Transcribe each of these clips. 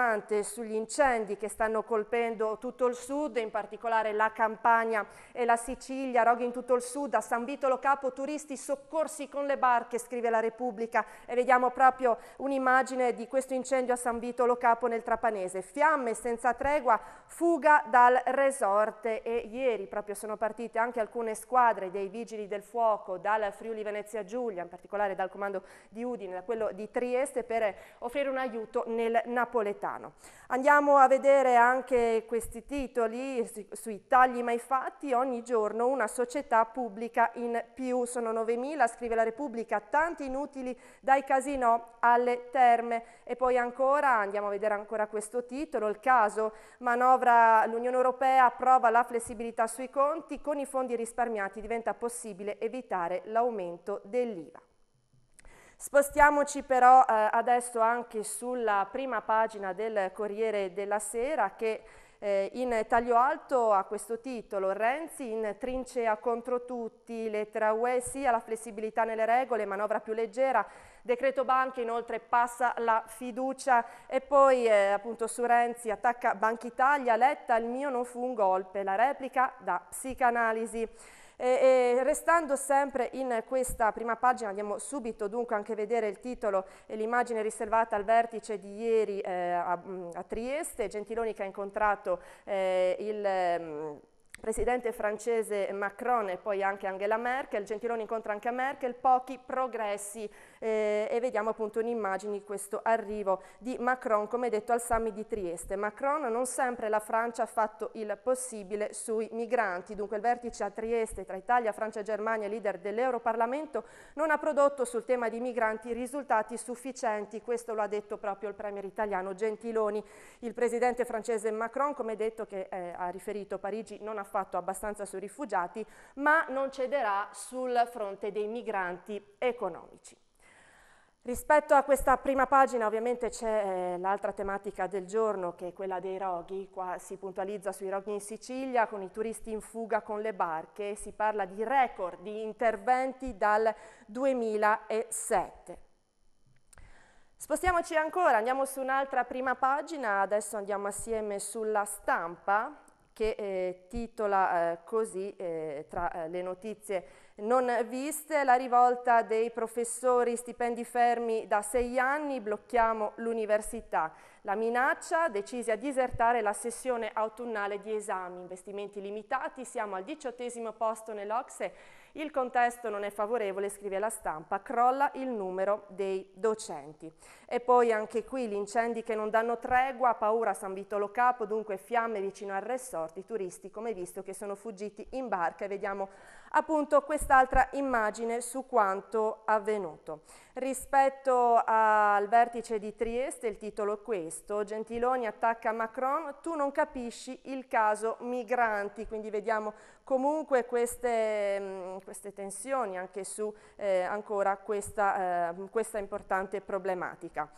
Bye. pesante sugli incendi che stanno colpendo tutto il sud, in particolare la Campania e la Sicilia, roghi in tutto il sud, a San Vitolo Capo turisti soccorsi con le barche, scrive la Repubblica e vediamo proprio un'immagine di questo incendio a San Vitolo Capo nel Trapanese, fiamme senza tregua, fuga dal resort e ieri proprio sono partite anche alcune squadre dei vigili del fuoco dal Friuli Venezia Giulia, in particolare dal comando di Udine, da quello di Trieste per offrire un aiuto nel napoletano italiano. Andiamo a vedere anche questi titoli su, sui tagli mai fatti, ogni giorno una società pubblica in più, sono 9.000, scrive la Repubblica, tanti inutili dai casino alle terme. E poi ancora, andiamo a vedere ancora questo titolo, il caso manovra, l'Unione Europea approva la flessibilità sui conti, con i fondi risparmiati diventa possibile evitare l'aumento dell'IVA. Spostiamoci però eh, adesso anche sulla prima pagina del Corriere della Sera che eh, in taglio alto ha questo titolo Renzi in trincea contro tutti, lettera UE sì alla flessibilità nelle regole, manovra più leggera, decreto Banca inoltre passa la fiducia e poi eh, appunto su Renzi attacca Banca Italia, Letta il mio non fu un golpe, la replica da psicanalisi. E, e restando sempre in questa prima pagina andiamo subito dunque anche a vedere il titolo e l'immagine riservata al vertice di ieri eh, a, mm, a, Trieste, Gentiloni che ha incontrato eh, il mm, presidente francese Macron e poi anche Angela Merkel, Gentiloni incontra anche a Merkel, pochi progressi eh, e vediamo appunto in immagini questo arrivo di Macron, come detto, al summit di Trieste. Macron non sempre la Francia ha fatto il possibile sui migranti, dunque il vertice a Trieste tra Italia, Francia e Germania, leader dell'Europarlamento, non ha prodotto sul tema di migranti risultati sufficienti, questo lo ha detto proprio il premier italiano Gentiloni. Il presidente francese Macron, come detto, che eh, ha riferito Parigi, non ha fatto abbastanza sui rifugiati, ma non cederà sul fronte dei migranti economici. Rispetto a questa prima pagina ovviamente c'è eh, l'altra tematica del giorno che è quella dei roghi, qua si puntualizza sui roghi in Sicilia con i turisti in fuga con le barche, si parla di record di interventi dal 2007. Spostiamoci ancora, andiamo su un'altra prima pagina, adesso andiamo assieme sulla stampa che eh, titola eh, così eh, tra eh, le notizie non viste, la rivolta dei professori stipendi fermi da sei anni, blocchiamo l'università. La minaccia, decisi a disertare la sessione autunnale di esami, investimenti limitati, siamo al diciottesimo posto nell'Ocse, il contesto non è favorevole, scrive la stampa, crolla il numero dei docenti. E poi anche qui gli incendi che non danno tregua, paura a San Vitolo Capo, dunque fiamme vicino al resort, i turisti come visto che sono fuggiti in barca e vediamo appunto quest'altra immagine su quanto avvenuto. Rispetto al vertice di Trieste, il titolo è questo, Gentiloni attacca Macron, tu non capisci il caso migranti, quindi vediamo comunque queste, mm, queste tensioni anche su eh, ancora questa, eh, questa importante problematica.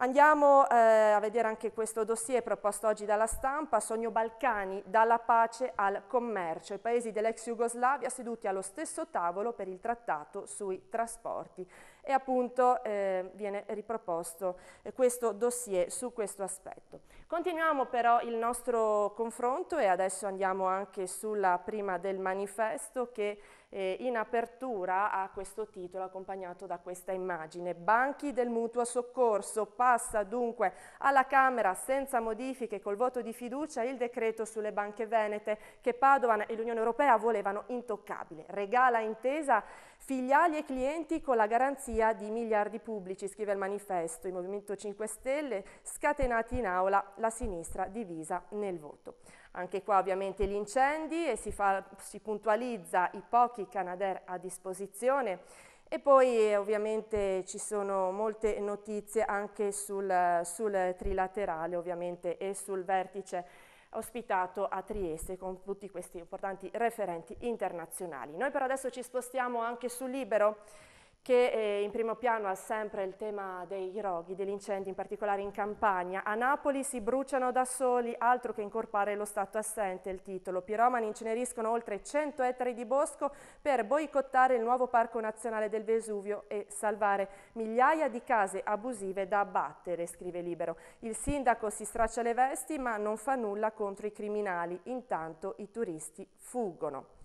Andiamo eh, a vedere anche questo dossier proposto oggi dalla stampa, Sogno Balcani, dalla pace al commercio, i paesi dell'ex Jugoslavia seduti allo stesso tavolo per il trattato sui trasporti e appunto eh, viene riproposto eh, questo dossier su questo aspetto. Continuiamo però il nostro confronto e adesso andiamo anche sulla prima del manifesto che eh, in apertura a questo titolo accompagnato da questa immagine. Banchi del mutuo soccorso passa dunque alla Camera senza modifiche col voto di fiducia il decreto sulle banche venete che Padovan e l'Unione Europea volevano intoccabile. Regala intesa Filiali e clienti con la garanzia di miliardi pubblici, scrive il manifesto, il Movimento 5 Stelle, scatenati in aula, la sinistra divisa nel voto. Anche qua ovviamente gli incendi e si, fa, si puntualizza i pochi Canadair a disposizione e poi eh, ovviamente ci sono molte notizie anche sul, sul trilaterale ovviamente e sul vertice ospitato a Trieste con tutti questi importanti referenti internazionali. Noi per adesso ci spostiamo anche su Libero che eh, in primo piano ha sempre il tema dei roghi, degli incendi, in particolare in Campania. A Napoli si bruciano da soli, altro che incorpare lo Stato assente, il titolo. Piromani inceneriscono oltre 100 ettari di bosco per boicottare il nuovo Parco Nazionale del Vesuvio e salvare migliaia di case abusive da abbattere, scrive Libero. Il sindaco si straccia le vesti ma non fa nulla contro i criminali, intanto i turisti fuggono.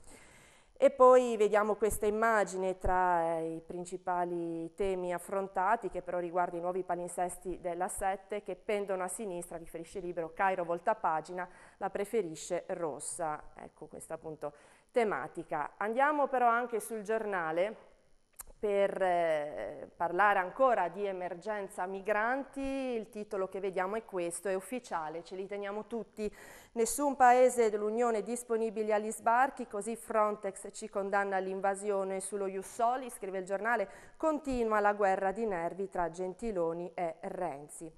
E poi vediamo questa immagine tra eh, i principali temi affrontati, che però riguarda i nuovi palinsesti della 7, che pendono a sinistra, riferisce il libro, Cairo volta pagina, la preferisce rossa. Ecco questa appunto tematica. Andiamo però anche sul giornale, per eh, parlare ancora di emergenza migranti, il titolo che vediamo è questo, è ufficiale, ce li teniamo tutti. Nessun paese dell'Unione disponibile agli sbarchi, così Frontex ci condanna all'invasione sullo Jussoli, scrive il giornale, continua la guerra di nervi tra Gentiloni e Renzi.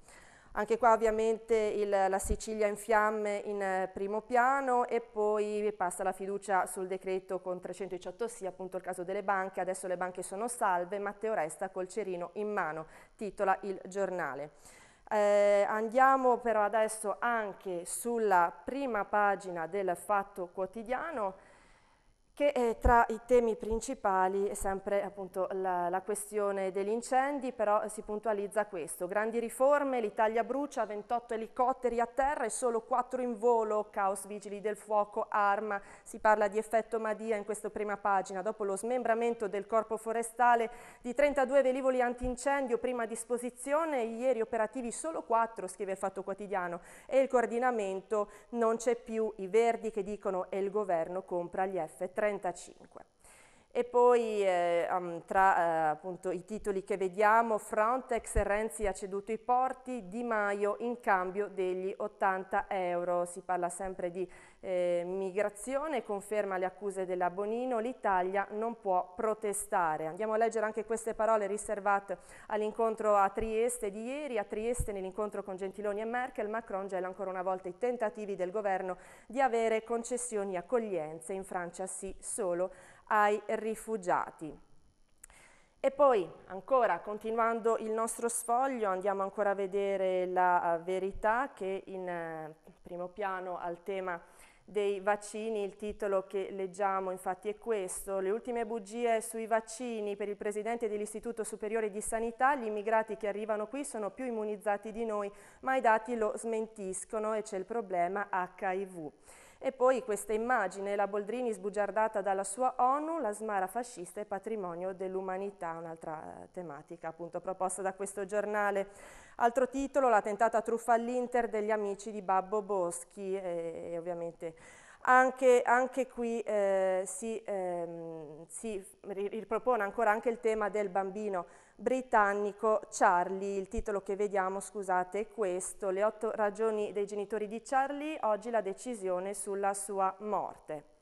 Anche qua ovviamente il, la Sicilia in fiamme in eh, primo piano e poi passa la fiducia sul decreto con 318 sì, appunto il caso delle banche, adesso le banche sono salve, Matteo resta col cerino in mano, titola il giornale. Eh, andiamo però adesso anche sulla prima pagina del Fatto Quotidiano, che eh, tra i temi principali è sempre appunto la, la, questione degli incendi, però si puntualizza questo. Grandi riforme, l'Italia brucia, 28 elicotteri a terra e solo 4 in volo, caos, vigili del fuoco, arma, si parla di effetto Madia in questa prima pagina, dopo lo smembramento del corpo forestale di 32 velivoli antincendio, prima a disposizione, ieri operativi solo 4, scrive il Fatto Quotidiano, e il coordinamento non c'è più, i verdi che dicono e il governo compra gli F3 35. E poi eh, um, tra eh, appunto, i titoli che vediamo, Frontex, Renzi ha ceduto i porti, Di Maio in cambio degli 80 euro. Si parla sempre di eh, migrazione, conferma le accuse della Bonino, l'Italia non può protestare. Andiamo a leggere anche queste parole riservate all'incontro a Trieste di ieri. A Trieste nell'incontro con Gentiloni e Merkel, Macron gela ancora una volta i tentativi del governo di avere concessioni e accoglienze. In Francia sì, solo ai rifugiati. E poi, ancora, continuando il nostro sfoglio, andiamo ancora a vedere la eh, verità che in eh, primo piano al tema dei vaccini, il titolo che leggiamo infatti è questo, le ultime bugie sui vaccini per il presidente dell'Istituto Superiore di Sanità, gli immigrati che arrivano qui sono più immunizzati di noi, ma i dati lo smentiscono e c'è il problema HIV. E poi questa immagine, la Boldrini sbugiardata dalla sua ONU, la smara fascista e patrimonio dell'umanità, un'altra eh, tematica appunto proposta da questo giornale. Altro titolo, la tentata truffa all'Inter degli amici di Babbo Boschi e, e ovviamente anche, anche, qui eh, si, ehm, si, ripropone ancora anche il tema del bambino britannico Charlie. Il titolo che vediamo, scusate, è questo, Le otto ragioni dei genitori di Charlie, oggi la decisione sulla sua morte.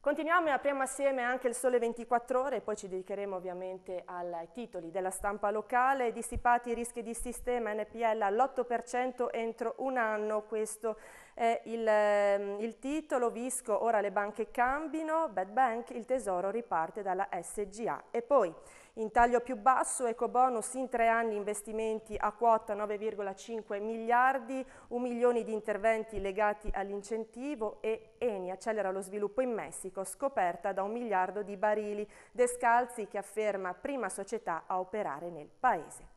Continuiamo e apriamo assieme anche il Sole 24 Ore, poi ci dedicheremo ovviamente ai titoli della stampa locale. Dissipati i rischi di sistema NPL all'8% entro un anno, questo è il, ehm, il titolo. Visco, ora le banche cambino, Bad Bank, il tesoro riparte dalla SGA. E poi in taglio più basso, ecobonus in tre anni investimenti a quota 9,5 miliardi, un milione di interventi legati all'incentivo e Eni accelera lo sviluppo in Messico, scoperta da un miliardo di barili. Descalzi che afferma prima società a operare nel paese.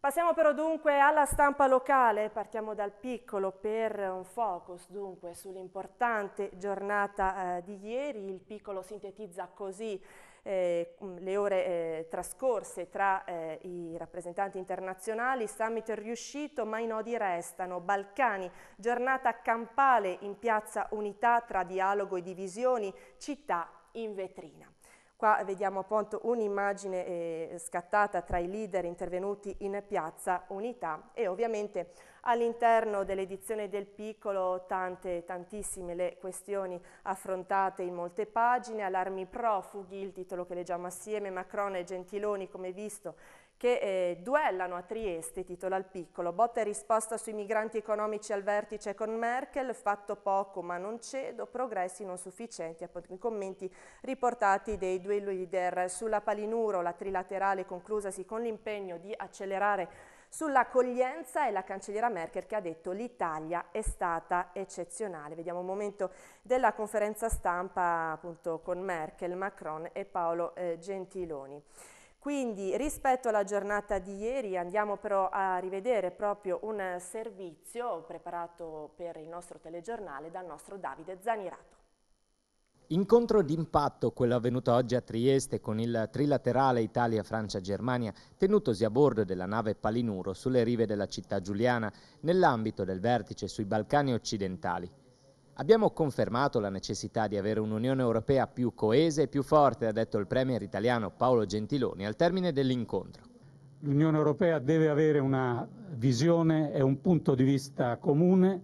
Passiamo però dunque alla stampa locale, partiamo dal piccolo per un focus dunque sull'importante giornata eh, di ieri, il piccolo sintetizza così eh, mm, le ore eh, trascorse tra eh, i rappresentanti internazionali, summit riuscito ma i nodi restano, Balcani, giornata campale in piazza Unità tra dialogo e divisioni, città in vetrina. Qua vediamo appunto un'immagine eh, scattata tra i leader intervenuti in piazza Unità e ovviamente all'interno dell'edizione del piccolo tante, tantissime le questioni affrontate in molte pagine, allarmi profughi, il titolo che leggiamo assieme, Macron e Gentiloni come visto che eh, duellano a Trieste, titola il piccolo, botta e risposta sui migranti economici al vertice con Merkel, fatto poco ma non cedo, progressi non sufficienti, appunto i commenti riportati dei due leader sulla Palinuro, la trilaterale conclusasi con l'impegno di accelerare sull'accoglienza e la cancelliera Merkel che ha detto l'Italia è stata eccezionale. Vediamo un momento della conferenza stampa appunto con Merkel, Macron e Paolo eh, Gentiloni. Quindi rispetto alla giornata di ieri andiamo però a rivedere proprio un servizio preparato per il nostro telegiornale dal nostro Davide Zanirato. Incontro d'impatto, quello avvenuto oggi a Trieste con il trilaterale Italia-Francia-Germania, tenutosi a bordo della nave Palinuro sulle rive della città giuliana, nell'ambito del vertice sui Balcani occidentali. Abbiamo confermato la necessità di avere un'Unione Europea più coesa e più forte, ha detto il Premier italiano Paolo Gentiloni al termine dell'incontro. L'Unione Europea deve avere una visione e un punto di vista comune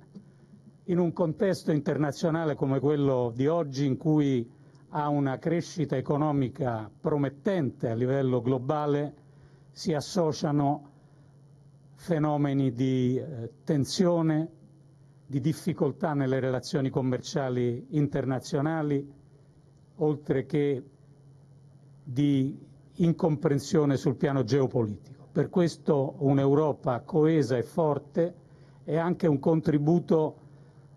in un contesto internazionale come quello di oggi in cui ha una crescita economica promettente a livello globale, si associano fenomeni di eh, tensione, di difficoltà nelle relazioni commerciali internazionali, oltre che di incomprensione sul piano geopolitico. Per questo un'Europa coesa e forte è anche un contributo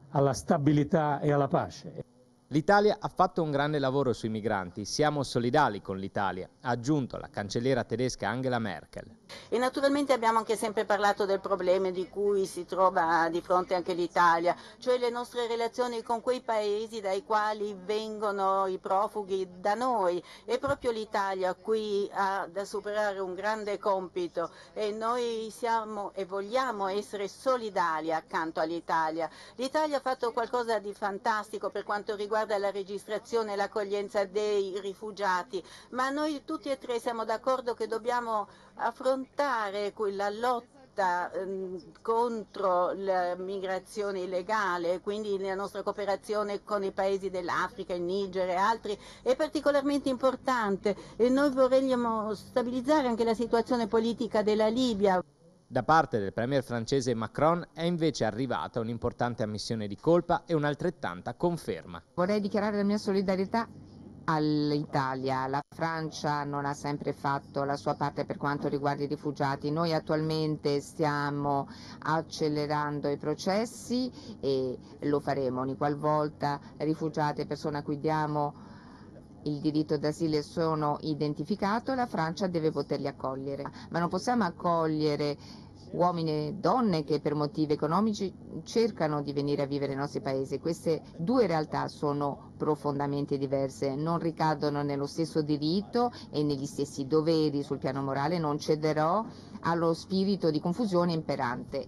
alla stabilità e alla pace. L'Italia ha fatto un grande lavoro sui migranti, siamo solidali con l'Italia, ha aggiunto la cancelliera tedesca Angela Merkel. E naturalmente abbiamo anche sempre parlato del problema di cui si trova di fronte anche l'Italia, cioè le nostre relazioni con quei paesi dai quali vengono i profughi da noi. E proprio l'Italia qui ha da superare un grande compito e noi siamo e vogliamo essere solidali accanto all'Italia. L'Italia ha fatto qualcosa di fantastico per quanto riguarda la registrazione e l'accoglienza dei rifugiati, ma noi tutti e tre siamo d'accordo che dobbiamo affrontare quella lotta ehm, contro la migrazione illegale, quindi la nostra cooperazione con i paesi dell'Africa, il Niger e altri, è particolarmente importante e noi vorremmo stabilizzare anche la situazione politica della Libia. Da parte del premier francese Macron è invece arrivata un'importante ammissione di colpa e un'altrettanta conferma. Vorrei dichiarare la mia solidarietà all'Italia. La Francia non ha sempre fatto la sua parte per quanto riguarda i rifugiati. Noi attualmente stiamo accelerando i processi e lo faremo ogni qualvolta rifugiati e persone a cui diamo il diritto d'asilo sono identificati, la Francia deve poterli accogliere. Ma non possiamo accogliere uomini e donne che per motivi economici cercano di venire a vivere nei nostri paesi. Queste due realtà sono profondamente diverse, non ricadono nello stesso diritto e negli stessi doveri sul piano morale, non cederò allo spirito di confusione imperante.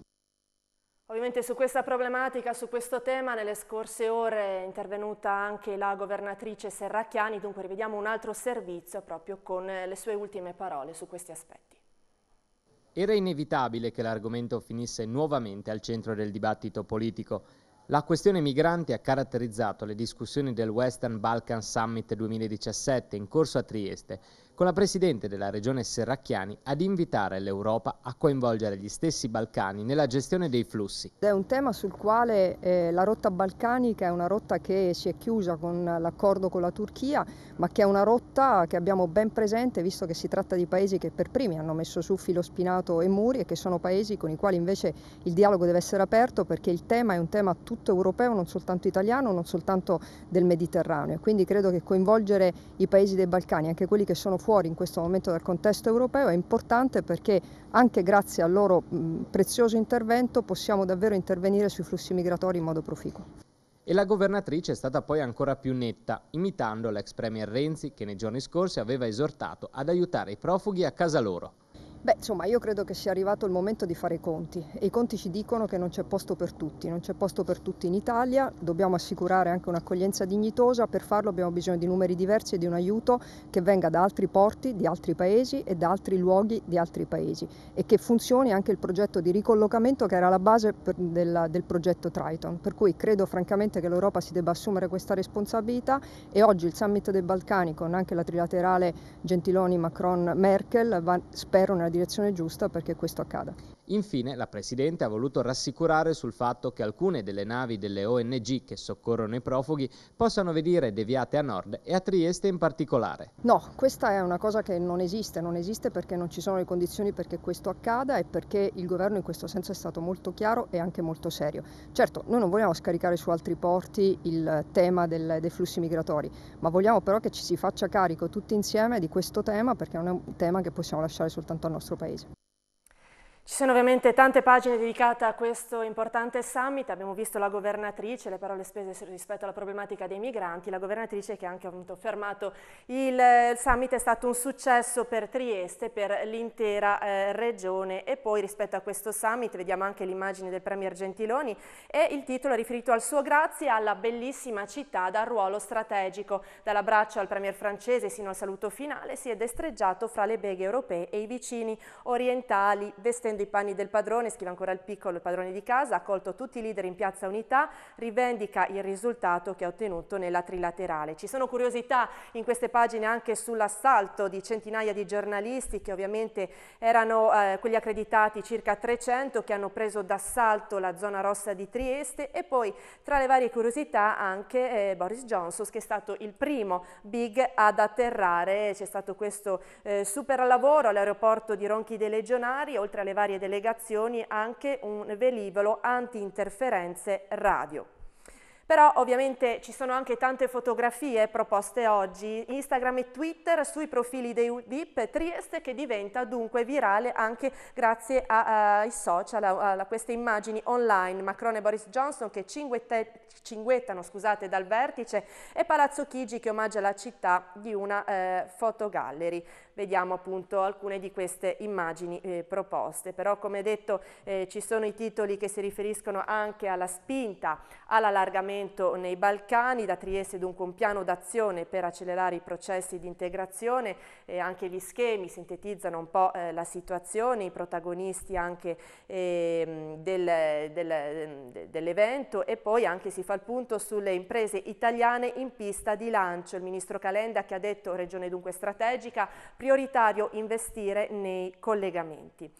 Ovviamente su questa problematica, su questo tema, nelle scorse ore è intervenuta anche la governatrice Serracchiani, dunque rivediamo un altro servizio proprio con le sue ultime parole su questi aspetti. Era inevitabile che l'argomento finisse nuovamente al centro del dibattito politico. La questione migranti ha caratterizzato le discussioni del Western Balkan Summit 2017 in corso a Trieste, con la Presidente della Regione Serracchiani ad invitare l'Europa a coinvolgere gli stessi Balcani nella gestione dei flussi. È un tema sul quale eh, la rotta balcanica è una rotta che si è chiusa con l'accordo con la Turchia, ma che è una rotta che abbiamo ben presente visto che si tratta di paesi che per primi hanno messo su filo spinato e muri e che sono paesi con i quali invece il dialogo deve essere aperto perché il tema è un tema tutto europeo, non soltanto italiano, non soltanto del Mediterraneo. Quindi credo che coinvolgere i paesi dei Balcani, anche quelli che sono fuori fuori in questo momento dal contesto europeo è importante perché anche grazie al loro prezioso intervento possiamo davvero intervenire sui flussi migratori in modo proficuo. E la governatrice è stata poi ancora più netta, imitando l'ex premier Renzi che nei giorni scorsi aveva esortato ad aiutare i profughi a casa loro. Beh, insomma, io credo che sia arrivato il momento di fare i conti e i conti ci dicono che non c'è posto per tutti, non c'è posto per tutti in Italia, dobbiamo assicurare anche un'accoglienza dignitosa, per farlo abbiamo bisogno di numeri diversi e di un aiuto che venga da altri porti, di altri paesi e da altri luoghi di altri paesi e che funzioni anche il progetto di ricollocamento che era la base per, del, del progetto Triton, per cui credo francamente che l'Europa si debba assumere questa responsabilità e oggi il summit dei Balcani con anche la trilaterale Gentiloni-Macron-Merkel va, spero nella direzione giusta perché questo accada. Infine, la Presidente ha voluto rassicurare sul fatto che alcune delle navi delle ONG che soccorrono i profughi possano venire deviate a nord e a Trieste in particolare. No, questa è una cosa che non esiste, non esiste perché non ci sono le condizioni perché questo accada e perché il governo in questo senso è stato molto chiaro e anche molto serio. Certo, noi non vogliamo scaricare su altri porti il tema del, dei flussi migratori, ma vogliamo però che ci si faccia carico tutti insieme di questo tema perché non è un tema che possiamo lasciare soltanto al nostro Paese. Ci sono ovviamente tante pagine dedicate a questo importante summit, abbiamo visto la governatrice, le parole spese rispetto alla problematica dei migranti, la governatrice che ha anche affermato il summit è stato un successo per Trieste, per l'intera eh, regione e poi rispetto a questo summit vediamo anche l'immagine del Premier Gentiloni e il titolo è riferito al suo grazie alla bellissima città dal ruolo strategico, dall'abbraccio al Premier francese sino al saluto finale si è destreggiato fra le beghe europee e i vicini orientali vestendo scende i panni del padrone, scrive ancora il piccolo, il padrone di casa, ha accolto tutti i leader in Piazza Unità, rivendica il risultato che ha ottenuto nella trilaterale. Ci sono curiosità in queste pagine anche sull'assalto di centinaia di giornalisti che ovviamente erano eh, quelli accreditati circa 300 che hanno preso d'assalto la zona rossa di Trieste e poi tra le varie curiosità anche eh, Boris Johnson che è stato il primo big ad atterrare, c'è stato questo eh, super lavoro all'aeroporto di Ronchi dei Legionari oltre alle varie varie delegazioni anche un velivolo anti-interferenze radio. Però ovviamente ci sono anche tante fotografie proposte oggi, Instagram e Twitter sui profili dei VIP Trieste che diventa dunque virale anche grazie a, a, ai social, a, a, queste immagini online. Macron e Boris Johnson che cinguette, cinguettano scusate, dal vertice e Palazzo Chigi che omaggia la città di una eh, fotogallery. Vediamo appunto alcune di queste immagini eh, proposte, però come detto eh, ci sono i titoli che si riferiscono anche alla spinta, all'allargamento coordinamento nei Balcani, da Trieste dunque un piano d'azione per accelerare i processi di integrazione e anche gli schemi sintetizzano un po' eh, la situazione, i protagonisti anche ehm, del, del, dell'evento e poi anche si fa il punto sulle imprese italiane in pista di lancio. Il ministro Calenda che ha detto regione dunque strategica, prioritario investire nei collegamenti.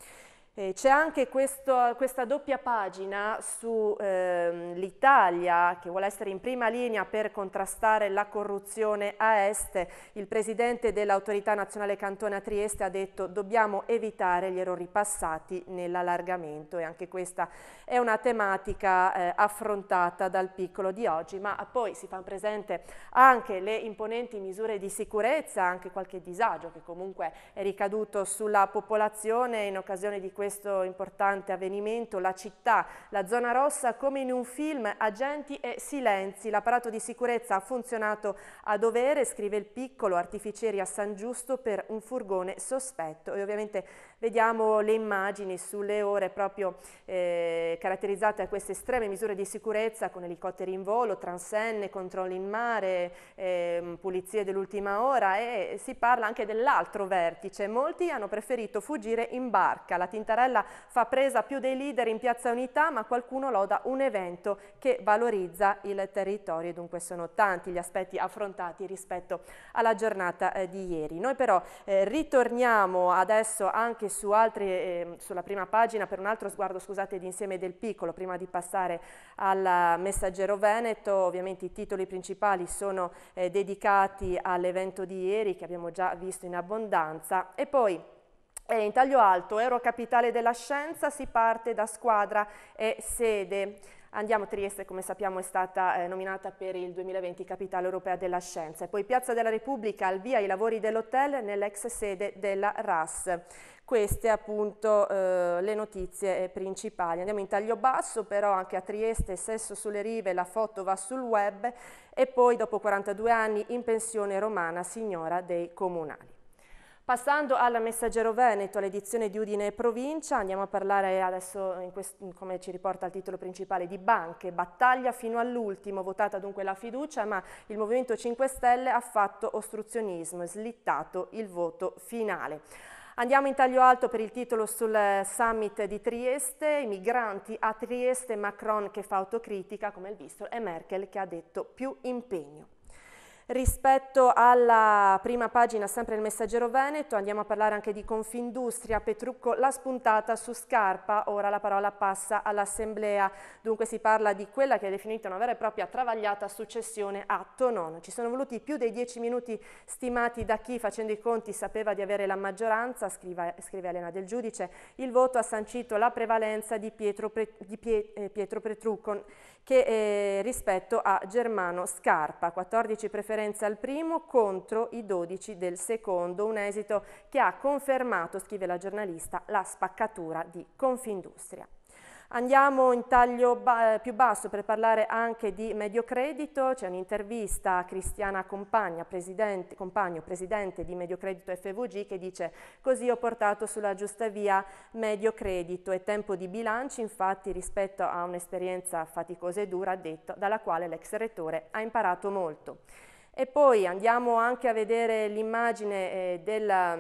Eh, c'è anche questo, questa doppia pagina sull'Italia ehm, eh, che vuole essere in prima linea per contrastare la corruzione a Est. Il presidente dell'autorità nazionale cantone a Trieste ha detto dobbiamo evitare gli errori passati nell'allargamento e anche questa è una tematica eh, affrontata dal piccolo di oggi, ma poi si fanno presente anche le imponenti misure di sicurezza, anche qualche disagio che comunque è ricaduto sulla popolazione in occasione di questo importante avvenimento la città, la zona rossa come in un film, agenti e silenzi. L'apparato di sicurezza ha funzionato a dovere, scrive il piccolo artificieri a San Giusto per un furgone sospetto e ovviamente Vediamo le immagini sulle ore proprio eh, caratterizzate da queste estreme misure di sicurezza con elicotteri in volo, transenne, controlli in mare, eh, pulizie dell'ultima ora e si parla anche dell'altro vertice. Molti hanno preferito fuggire in barca. La Tintarella fa presa più dei leader in Piazza Unità, ma qualcuno loda un evento che valorizza il territorio dunque sono tanti gli aspetti affrontati rispetto alla giornata eh, di ieri. Noi però eh, ritorniamo adesso anche su altri, eh, ehm, sulla prima pagina per un altro sguardo scusate, di insieme del piccolo, prima di passare al messaggero Veneto, ovviamente i titoli principali sono eh, dedicati all'evento di ieri che abbiamo già visto in abbondanza e poi eh, in taglio alto, Euro Capitale della Scienza, si parte da squadra e sede. Andiamo Trieste, come sappiamo, è stata eh, nominata per il 2020 Capitale Europea della Scienza. E poi Piazza della Repubblica, al via i lavori dell'hotel nell'ex sede della RAS. Queste appunto eh, le notizie eh, principali. Andiamo in taglio basso però anche a Trieste, sesso sulle rive, la foto va sul web e poi dopo 42 anni in pensione romana signora dei comunali. Passando al Messaggero Veneto, all'edizione di Udine e Provincia, andiamo a parlare adesso, come ci riporta il titolo principale, di banche. Battaglia fino all'ultimo, votata dunque la fiducia, ma il Movimento 5 Stelle ha fatto ostruzionismo, è slittato il voto finale. Andiamo in taglio alto per il titolo sul summit di Trieste, i migranti a Trieste, Macron che fa autocritica come il visto e Merkel che ha detto più impegno. Rispetto alla prima pagina, sempre il messaggero Veneto, andiamo a parlare anche di Confindustria, Petrucco la spuntata su scarpa, ora la parola passa all'Assemblea, dunque si parla di quella che è definita una vera e propria travagliata successione a Tonon. Ci sono voluti più dei dieci minuti stimati da chi facendo i conti sapeva di avere la maggioranza, scrive, scrive Elena del Giudice, il voto ha sancito la prevalenza di Pietro, di eh, Pietro Petrucco che, eh, rispetto a Germano Scarpa, 14 preferenze al primo contro i 12 del secondo, un esito che ha confermato, scrive la giornalista, la spaccatura di Confindustria. Andiamo in taglio ba eh, più basso per parlare anche di Mediocredito, c'è un'intervista a Cristiana Compagna, presidente, Compagno, presidente di Mediocredito FVG, che dice così ho portato sulla giusta via Mediocredito e tempo di bilanci, infatti rispetto a un'esperienza faticosa e dura, detto, dalla quale l'ex rettore ha imparato molto. E poi andiamo anche a vedere l'immagine eh, della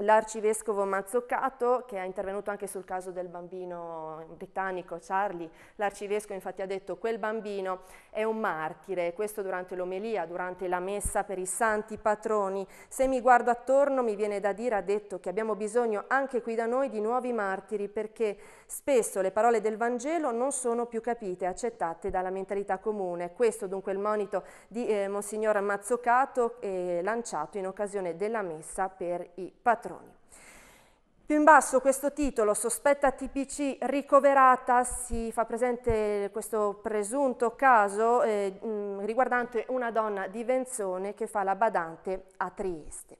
l'arcivescovo Mazzoccato, che ha intervenuto anche sul caso del bambino britannico Charlie, l'arcivescovo infatti ha detto quel bambino è un martire, questo durante l'omelia, durante la messa per i santi patroni, se mi guardo attorno mi viene da dire, ha detto che abbiamo bisogno anche qui da noi di nuovi martiri perché spesso le parole del Vangelo non sono più capite accettate dalla mentalità comune. Questo dunque è il monito di eh, Monsignor Mazzocato eh, lanciato in occasione della messa per i patroni. Più in basso questo titolo, sospetta TPC ricoverata, si fa presente questo presunto caso eh, riguardante una donna di Venzone che fa la badante a Trieste.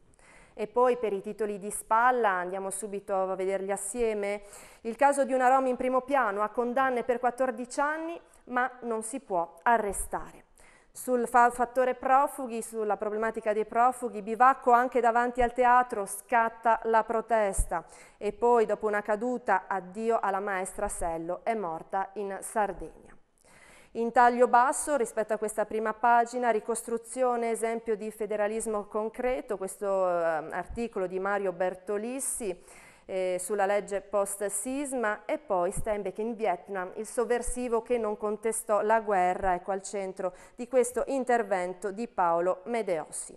E poi per i titoli di spalla andiamo subito a vederli assieme. Il caso di una Roma in primo piano ha condanne per 14 anni ma non si può arrestare. Sul fattore profughi, sulla problematica dei profughi, Bivacco anche davanti al teatro scatta la protesta e poi dopo una caduta addio alla maestra Sello è morta in Sardegna. In taglio basso rispetto a questa prima pagina, ricostruzione esempio di federalismo concreto, questo eh, articolo di Mario Bertolissi eh, sulla legge post-sisma e poi Steinbeck in Vietnam, il sovversivo che non contestò la guerra, ecco al centro di questo intervento di Paolo Medeossi.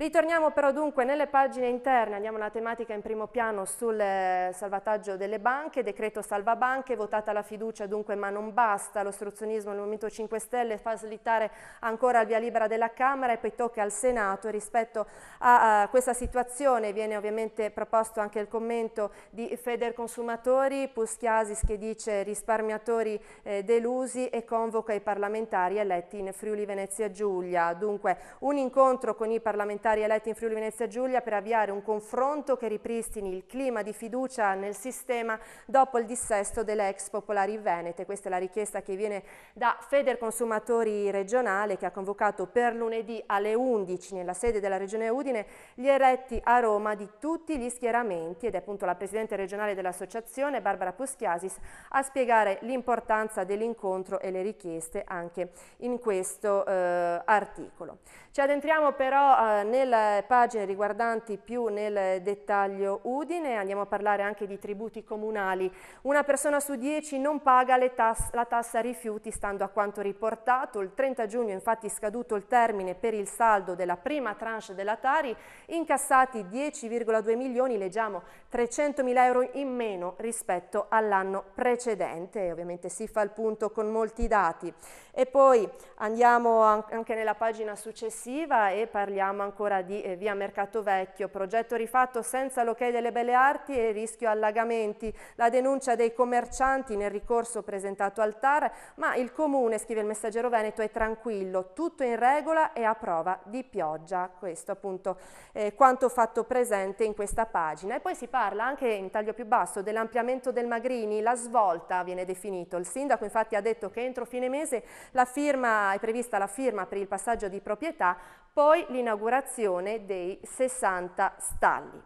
Ritorniamo però dunque nelle pagine interne, andiamo alla tematica in primo piano sul eh, salvataggio delle banche, decreto salva banche, votata la fiducia dunque ma non basta, l'ostruzionismo del Movimento 5 Stelle fa slittare ancora il via libera della Camera e poi tocca al Senato e rispetto a, a questa situazione viene ovviamente proposto anche il commento di Feder Consumatori, Puschiasis che dice risparmiatori eh, delusi e convoca i parlamentari eletti in Friuli Venezia Giulia, dunque un incontro con i parlamentari parlamentari eletti in Friuli Venezia Giulia per avviare un confronto che ripristini il clima di fiducia nel sistema dopo il dissesto delle ex popolari venete. Questa è la richiesta che viene da Feder Consumatori regionale che ha convocato per lunedì alle 11 nella sede della Regione Udine gli eletti a Roma di tutti gli schieramenti ed è appunto la Presidente regionale dell'Associazione Barbara Puschiasis a spiegare l'importanza dell'incontro e le richieste anche in questo eh, articolo. Ci addentriamo però eh, nelle pagine riguardanti più nel dettaglio Udine andiamo a parlare anche di tributi comunali. Una persona su dieci non paga tas la tassa rifiuti stando a quanto riportato. Il 30 giugno infatti scaduto il termine per il saldo della prima tranche della Tari, incassati 10,2 milioni, leggiamo 300 mila euro in meno rispetto all'anno precedente. Ovviamente si fa il punto con molti dati. E poi andiamo anche nella pagina successiva e parliamo ancora ancora di eh, via Mercato Vecchio, progetto rifatto senza l'ok delle belle arti e rischio allagamenti, la denuncia dei commercianti nel ricorso presentato al TAR, ma il comune, scrive il messaggero Veneto, è tranquillo, tutto in regola e a prova di pioggia. Questo appunto eh, quanto fatto presente in questa pagina. E poi si parla anche in taglio più basso dell'ampliamento del Magrini, la svolta viene definito. Il sindaco infatti ha detto che entro fine mese la firma, è prevista la firma per il passaggio di proprietà, poi l'inaugurazione celebrazione dei 60 stalli.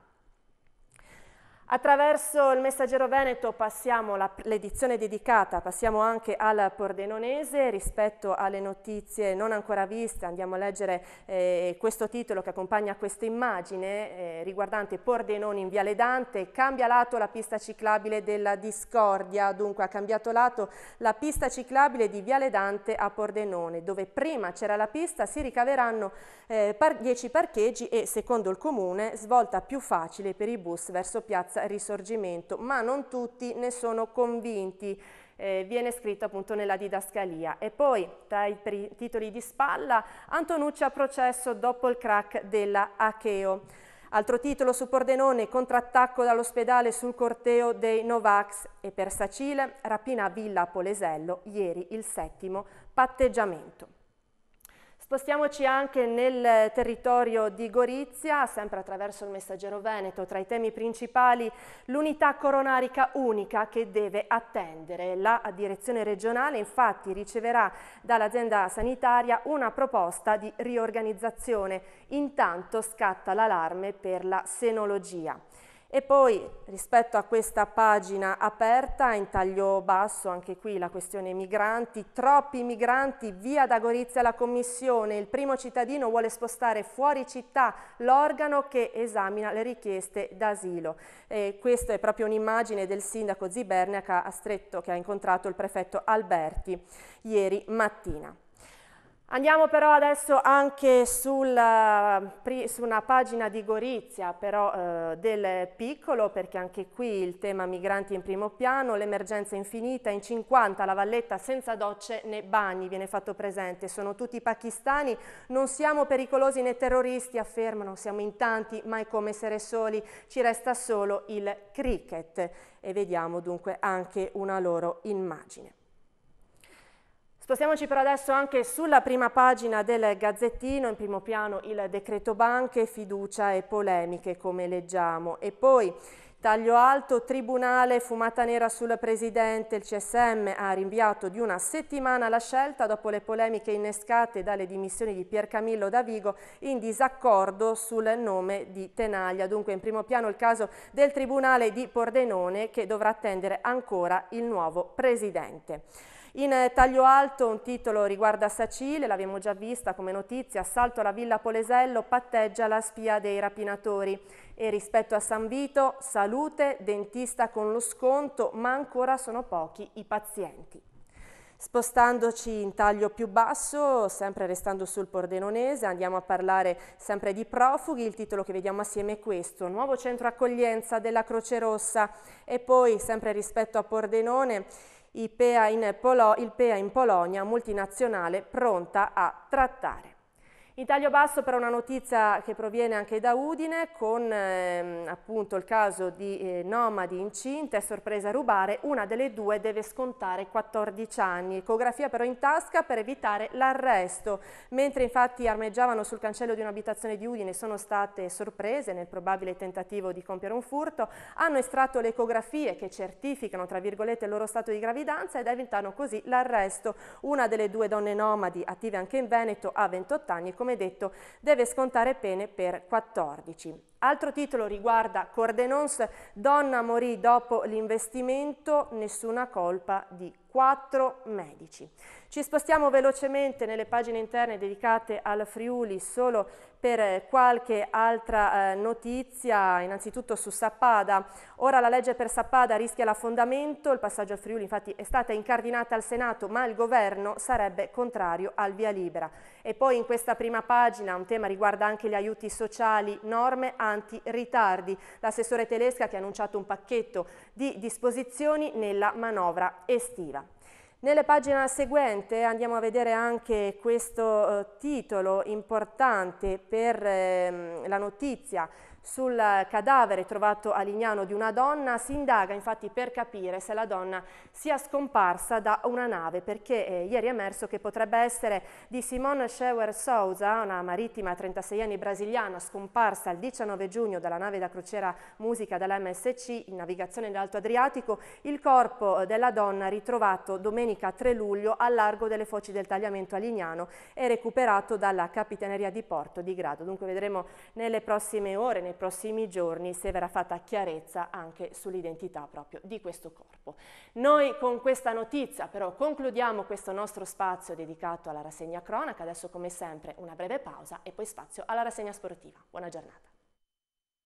Attraverso il Messaggero Veneto passiamo l'edizione dedicata, passiamo anche al Pordenonese rispetto alle notizie non ancora viste, andiamo a leggere eh, questo titolo che accompagna questa immagine eh, riguardante Pordenone in Viale Dante, cambia lato la pista ciclabile della Discordia, dunque ha cambiato lato la pista ciclabile di Viale Dante a Pordenone, dove prima c'era la pista si ricaveranno 10 eh, par parcheggi e secondo il comune svolta più facile per i bus verso piazza risorgimento, ma non tutti ne sono convinti. Eh, viene scritto appunto nella didascalia. E poi, tra i titoli di spalla, Antonucci a processo dopo il crack della Acheo. Altro titolo su Pordenone, contrattacco dall'ospedale sul corteo dei Novax e per Sacile, rapina a Villa Polesello, ieri il settimo patteggiamento. Spostiamoci anche nel territorio di Gorizia, sempre attraverso il messaggero Veneto, tra i temi principali l'unità coronarica unica che deve attendere. La direzione regionale infatti riceverà dall'azienda sanitaria una proposta di riorganizzazione, intanto scatta l'allarme per la senologia. E poi rispetto a questa pagina aperta in taglio basso, anche qui la questione migranti, troppi migranti, via da Gorizia la Commissione, il primo cittadino vuole spostare fuori città l'organo che esamina le richieste d'asilo. questa è proprio un'immagine del sindaco Zibernia che ha incontrato il prefetto Alberti ieri mattina. Andiamo però adesso anche sulla, eh, su una pagina di Gorizia, però eh, del piccolo, perché anche qui il tema migranti in primo piano, l'emergenza infinita, in 50 la valletta senza docce né bagni, viene fatto presente, sono tutti pakistani, non siamo pericolosi né terroristi, affermano, siamo in tanti, mai come essere soli, ci resta solo il cricket e vediamo dunque anche una loro immagine. Spostiamoci per adesso anche sulla prima pagina del Gazzettino, in primo piano il decreto banche, fiducia e polemiche come leggiamo e poi Taglio alto, tribunale, fumata nera sul presidente, il CSM ha rinviato di una settimana la scelta dopo le polemiche innescate dalle dimissioni di Pier Piercamillo Davigo in disaccordo sul nome di Tenaglia. Dunque in primo piano il caso del tribunale di Pordenone che dovrà attendere ancora il nuovo presidente. In eh, taglio alto un titolo riguarda Sacile, l'abbiamo già vista come notizia, assalto alla Villa Polesello, patteggia la spia dei rapinatori. E rispetto a San Vito, salute, dentista con lo sconto, ma ancora sono pochi i pazienti. Spostandoci in taglio più basso, sempre restando sul Pordenonese, andiamo a parlare sempre di profughi, il titolo che vediamo assieme è questo, nuovo centro accoglienza della Croce Rossa e poi sempre rispetto a Pordenone il PEA in Polonia multinazionale pronta a trattare. In taglio basso però una notizia che proviene anche da Udine con ehm, appunto il caso di eh, nomadi incinte, sorpresa a rubare, una delle due deve scontare 14 anni, ecografia però in tasca per evitare l'arresto, mentre infatti armeggiavano sul cancello di un'abitazione di Udine sono state sorprese nel probabile tentativo di compiere un furto, hanno estratto le ecografie che certificano tra virgolette il loro stato di gravidanza ed evitano così l'arresto. Una delle due donne nomadi attive anche in Veneto ha 28 anni come detto deve scontare pene per 14. Altro titolo riguarda Cordenons, donna morì dopo l'investimento, nessuna colpa di quattro medici. Ci spostiamo velocemente nelle pagine interne dedicate al Friuli solo per qualche altra eh, notizia, innanzitutto su Sappada. Ora la legge per Sappada rischia l'affondamento, il passaggio al Friuli infatti è stata incardinata al Senato ma il governo sarebbe contrario al via libera. E poi in questa prima pagina un tema riguarda anche gli aiuti sociali, norme, anzi importanti ritardi. L'assessore Telesca che ha annunciato un pacchetto di disposizioni nella manovra estiva. Nelle pagine seguente andiamo a vedere anche questo eh, titolo importante per ehm, la notizia sul cadavere trovato a Lignano di una donna si indaga infatti per capire se la donna sia scomparsa da una nave perché eh, ieri è emerso che potrebbe essere di Simone Scheuer Souza, una marittima 36 anni brasiliana scomparsa il 19 giugno dalla nave da crociera Musica dell'MSC in navigazione nell'Alto Adriatico, il corpo eh, della donna ritrovato domenica 3 luglio al largo delle foci del tagliamento a Lignano e recuperato dalla Capitaneria di Porto di Grado. Dunque vedremo nelle prossime ore, nei nei prossimi giorni se verrà fatta chiarezza anche sull'identità proprio di questo corpo. Noi con questa notizia però concludiamo questo nostro spazio dedicato alla rassegna cronaca, adesso come sempre una breve pausa e poi spazio alla rassegna sportiva. Buona giornata.